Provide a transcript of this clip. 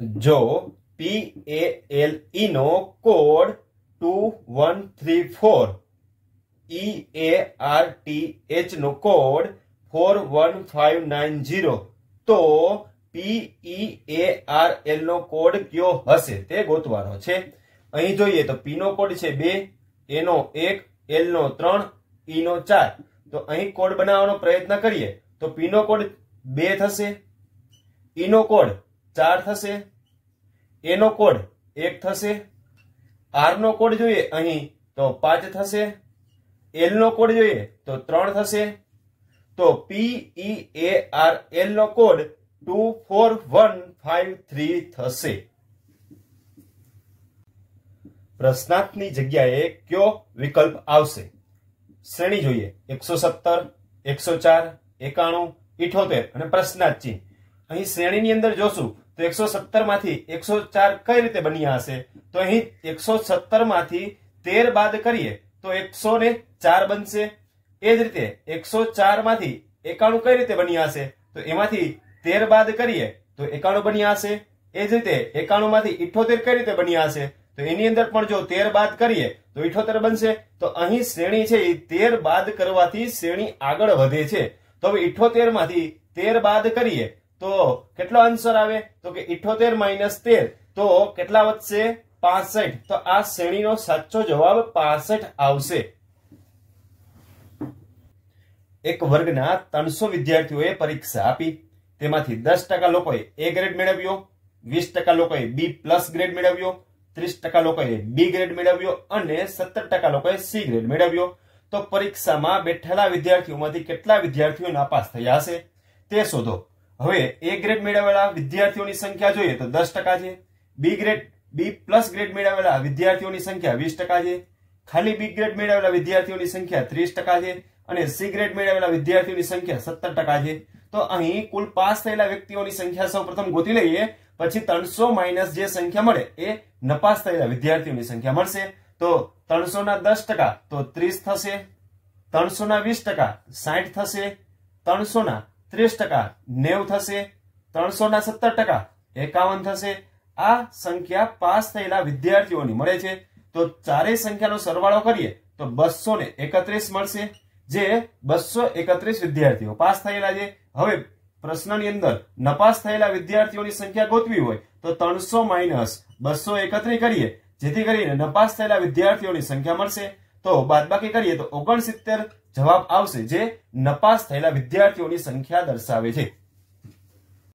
જો P A L E નો code two one three four E A R T H નો code four one five nine zero તો P E A R L નો code કયો હશે તે ગોતવાનો છે અહીં જોઈએ તો પી નો કોડ છે બે એનો એક એલ નો ત્રણ ઈ e નો ચાર તો અહીં કોડ બનાવવાનો પ્રયત્ન કરીએ તો પી નો કોડ બે થશે ઈનો e કોડ ચાર થશે એનો કોડ એક થશે આરનો કોડ જોઈએ અહીં તો પાંચ થશે એલનો કોડ જોઈએ તો ત્રણ થશે તો પીઈ એ આર એલનો code two four one five three થશે પ્રશ્નાર્થની જગ્યાએ કયો વિકલ્પ આવશે શ્રેણી જોઈએ એકસો સત્તર એકસો ચાર એકાણું ઇઠોતેર અને પ્રશ્નાર્થ ચિહ્ન અહીં શ્રેણીની અંદર જોશું તો એકસો સત્તર માંથી એકસો ચાર કઈ રીતે બન્યા હશે તો અહીં એકસો સત્તર માંથી તેર બાદ કરીએ તો એકસો ને ચાર બનશે એ જ રીતે એકસો ચાર માંથી એકાણું કઈ રીતે બન્યા હશે તો એમાંથી તેર બાદ કરીએ તો એકાણું બન્યા હશે એ જ રીતે એકાણું માંથી ઇઠોતેર કઈ રીતે બન્યા હશે તો એની અંદર પણ જો તેર બાદ કરીએ તો ઇઠોતેર બનશે તો અહીં શ્રેણી છે એ તેર બાદ કરવાથી શ્રેણી આગળ વધે છે તો હવે ઇઠોતેર માંથી તેર બાદ કરીએ તો કેટલો આન્સર આવે તો કે ઇઠોતેર માઇનસ તેર તો કેટલા વધશે પાસઠ તો આ શ્રેણીનો સાચો જવાબ પાસઠ આવશે એક વર્ગના ત્રણસો વિદ્યાર્થીઓએ પરીક્ષા આપી તેમાંથી દસ ટકા લોકોએ એ ગ્રેડ મેળવ્યો વીસ ટકા લોકોએ બી પ્લસ ગ્રેડ મેળવ્યો ત્રીસ ટકા લોકોએ બી ગ્રેડ મેળવ્યો અને સત્તર ટકા લોકોએ સી ગ્રેડ મેળવ્યો તો પરીક્ષામાં બેઠેલા વિદ્યાર્થીઓમાંથી કેટલા વિદ્યાર્થીઓ નાપાસ થયા હશે તે શોધો હવે એ ગ્રેડ મેળવેલા વિદ્યાર્થીઓની સંખ્યા જોઈએ તો દસ ટકા છે B grade B plus grade મેળવેલા વિદ્યાર્થીઓની સંખ્યા વીસ ટકા છે ખાલી બી ગ્રેડ મેળવેલા વિદ્યાર્થીઓની સંખ્યા ત્રીસ ટકા છે અને સી ગ્રેડ મેળવેલા વિદ્યાર્થીઓની સંખ્યા સત્તર ટકા છે તો અહીં કુલ પાસ થયેલા વ્યક્તિઓની સંખ્યા સૌ પ્રથમ ગોતી લઈએ પછી ત્રણસો માઇનસ જે સંખ્યા મળે એ નપાસ થયેલા વિદ્યાર્થીઓની સંખ્યા મળશે તો ત્રણસો ના દસ ટકા તો ત્રીસ થશે ત્રણસો ના વીસ ટકા સાઠ થશે ત્રણસો ના ત્રીસ ટકા નેવ થશે ત્રણસો ના સત્તર ટકા એકાવન થશે આ સંખ્યા પાસ થયેલા વિદ્યાર્થીઓની મળે છે તો ચારેય સંખ્યાનો સરવાળો કરીએ તો બસો ને એકત્રીસ મળશે જે બસો એકત્રીસ વિદ્યાર્થીઓ પાસ થયેલા છે હવે પ્રશ્નની અંદર નપાસ થયેલા વિદ્યાર્થીઓની સંખ્યા ગોતવી હોય તો ત્રણસો માઇનસ બસો એકત્રીસ કરીએ જેથી કરીને નપાસ થયેલા વિદ્યાર્થીઓની સંખ્યા મળશે તો બાદબાકી કરીએ તો ઓગણસિત્તેર જવાબ આવશે જે નપાસ થયેલા વિદ્યાર્થીઓની સંખ્યા દર્શાવે છે